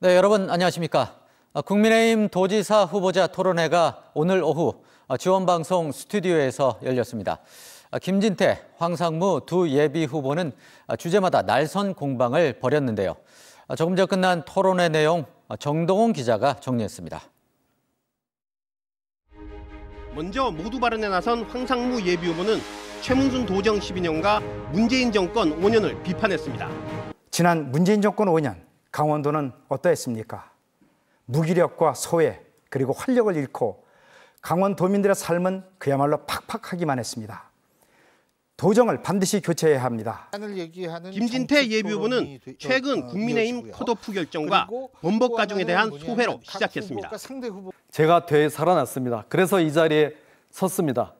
네, 여러분 안녕하십니까? 아, 국민의힘 도지사 후보자 토론회가 오늘 오후 아, 지원방송 스튜디오에서 열렸습니다. 아, 김진태, 황상무 두 예비 후보는 주제마다 날선 공방을 벌였는데요. 조금 전 끝난 토론회 내용 정동훈 기자가 정리했습니다. 먼저 모두 발언에 나선 황상무 예비 후보는 최문순 도정 12년과 문재인 정권 5년을 비판했습니다. 지난 문재인 정권 5년 강원도는 어떠했습니까? 무기력과 소외 그리고 활력을 잃고 강원도민들의 삶은 그야말로 팍팍하기만 했습니다. 도정을 반드시 교체해야 합니다. 김진태 예비후보는 어, 최근 어, 국민의힘 컷오프 결정과 번복 가정에 대한 소회로 시작했습니다. 제가 되 살아났습니다. 그래서 이 자리에 섰습니다.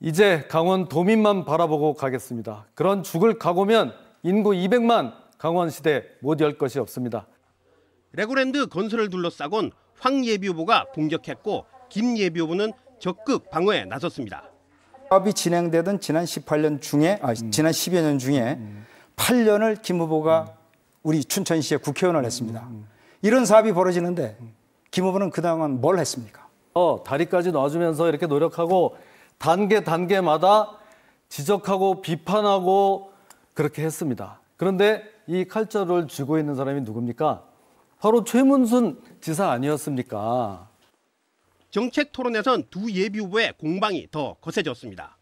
이제 강원 도민만 바라보고 가겠습니다. 그런 죽을 각오면 인구 200만 강원시대 못열 것이 없습니다. 레고랜드 건설을 둘러싸곤 황예비 후보가 공격했고 김예비 후보는 적극 방어에 나섰습니다. 사업이 진행되던 지난 18년 중에 아, 음. 지난 10여 년 중에 음. 8년을 김 후보가 음. 우리 춘천시에 국회의원을 했습니다. 음. 이런 사업이 벌어지는데 김 후보는 그동안 뭘 했습니까? 어, 다리까지 놔주면서 이렇게 노력하고 단계 단계마다 지적하고 비판하고 그렇게 했습니다. 그런데 이 칼자루를 쥐고 있는 사람이 누굽니까? 바로 최문순 지사 아니었습니까? 정책 토론에선 두 예비 후보의 공방이 더 거세졌습니다.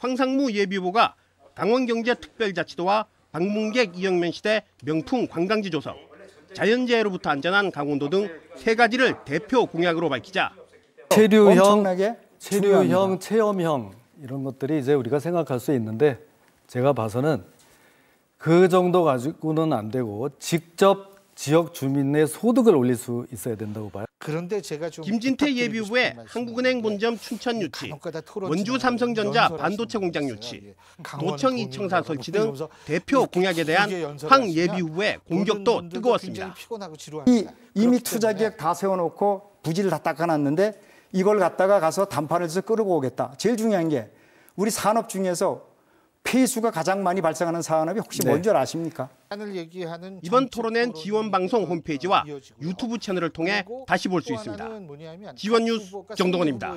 황상무 예비 후보가 강원경제특별자치도와 방문객 이영면 시대 명품 관광지 조성, 자연재해로부터 안전한 강원도 등 세 가지를 대표 공약으로 밝히자 체류형, 체류형, 체험형 이런 것들이 이제 우리가 생각할 수 있는데 제가 봐서는 그 정도 가지고는 안 되고 직접 지역 주민의 소득을 올릴 수 있어야 된다고 봐요. 그런데 제가 좀 김진태 예비후에 한국은행 네, 본점 춘천 유치, 원주 삼성전자 반도체 공장 유치, 도청 예. 이청사 설치 등 대표 공약에 대한 황 예비후의 공격도 뜨거웠습니다. 이 이미 투자 계획 다 세워놓고 부지를 다 닦아놨는데 이걸 갖다가 가서 단판을 해서 끌어오겠다. 제일 중요한 게 우리 산업 중에서 이스가 가장 많이 발생하는 산업이 혹시 네. 뭔지 아십니까? 이번 토론엔 지원방송 홈페이지와 유튜브 채널을 통해 다시 볼 수 있습니다. 지원뉴스 정동원입니다.